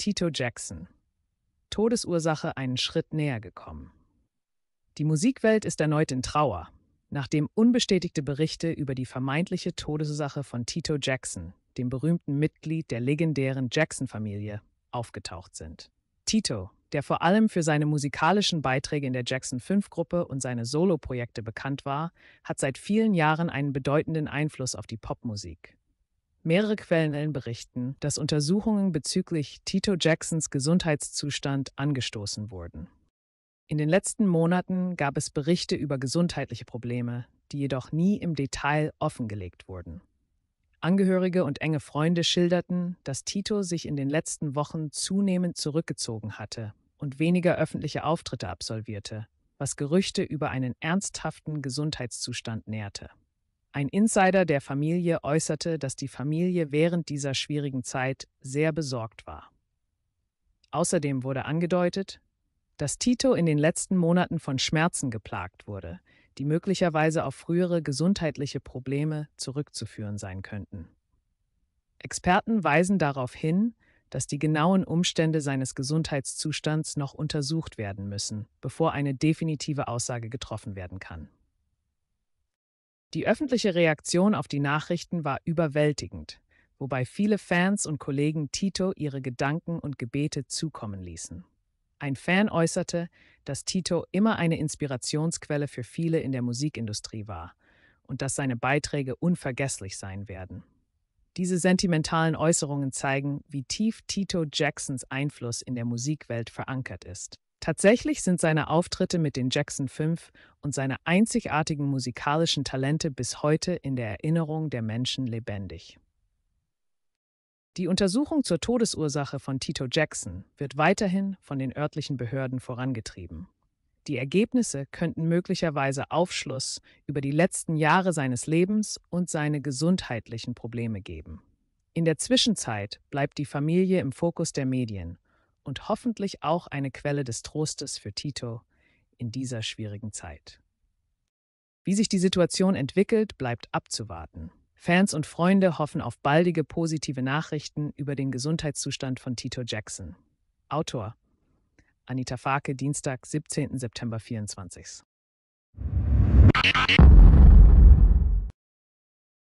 Tito Jackson. Todesursache einen Schritt näher gekommen. Die Musikwelt ist erneut in Trauer, nachdem unbestätigte Berichte über die vermeintliche Todesursache von Tito Jackson, dem berühmten Mitglied der legendären Jackson-Familie, aufgetaucht sind. Tito, der vor allem für seine musikalischen Beiträge in der Jackson 5-Gruppe und seine Soloprojekte bekannt war, hat seit vielen Jahren einen bedeutenden Einfluss auf die Popmusik. Mehrere Quellen berichten, dass Untersuchungen bezüglich Tito Jacksons Gesundheitszustand angestoßen wurden. In den letzten Monaten gab es Berichte über gesundheitliche Probleme, die jedoch nie im Detail offengelegt wurden. Angehörige und enge Freunde schilderten, dass Tito sich in den letzten Wochen zunehmend zurückgezogen hatte und weniger öffentliche Auftritte absolvierte, was Gerüchte über einen ernsthaften Gesundheitszustand näherte. Ein Insider der Familie äußerte, dass die Familie während dieser schwierigen Zeit sehr besorgt war. Außerdem wurde angedeutet, dass Tito in den letzten Monaten von Schmerzen geplagt wurde, die möglicherweise auf frühere gesundheitliche Probleme zurückzuführen sein könnten. Experten weisen darauf hin, dass die genauen Umstände seines Gesundheitszustands noch untersucht werden müssen, bevor eine definitive Aussage getroffen werden kann. Die öffentliche Reaktion auf die Nachrichten war überwältigend, wobei viele Fans und Kollegen Tito ihre Gedanken und Gebete zukommen ließen. Ein Fan äußerte, dass Tito immer eine Inspirationsquelle für viele in der Musikindustrie war und dass seine Beiträge unvergesslich sein werden. Diese sentimentalen Äußerungen zeigen, wie tief Tito Jacksons Einfluss in der Musikwelt verankert ist. Tatsächlich sind seine Auftritte mit den Jackson 5 und seine einzigartigen musikalischen Talente bis heute in der Erinnerung der Menschen lebendig. Die Untersuchung zur Todesursache von Tito Jackson wird weiterhin von den örtlichen Behörden vorangetrieben. Die Ergebnisse könnten möglicherweise Aufschluss über die letzten Jahre seines Lebens und seine gesundheitlichen Probleme geben. In der Zwischenzeit bleibt die Familie im Fokus der Medien und hoffentlich auch eine Quelle des Trostes für Tito in dieser schwierigen Zeit. Wie sich die Situation entwickelt, bleibt abzuwarten. Fans und Freunde hoffen auf baldige positive Nachrichten über den Gesundheitszustand von Tito Jackson. Autor Anita Farke, Dienstag, 17. September 24.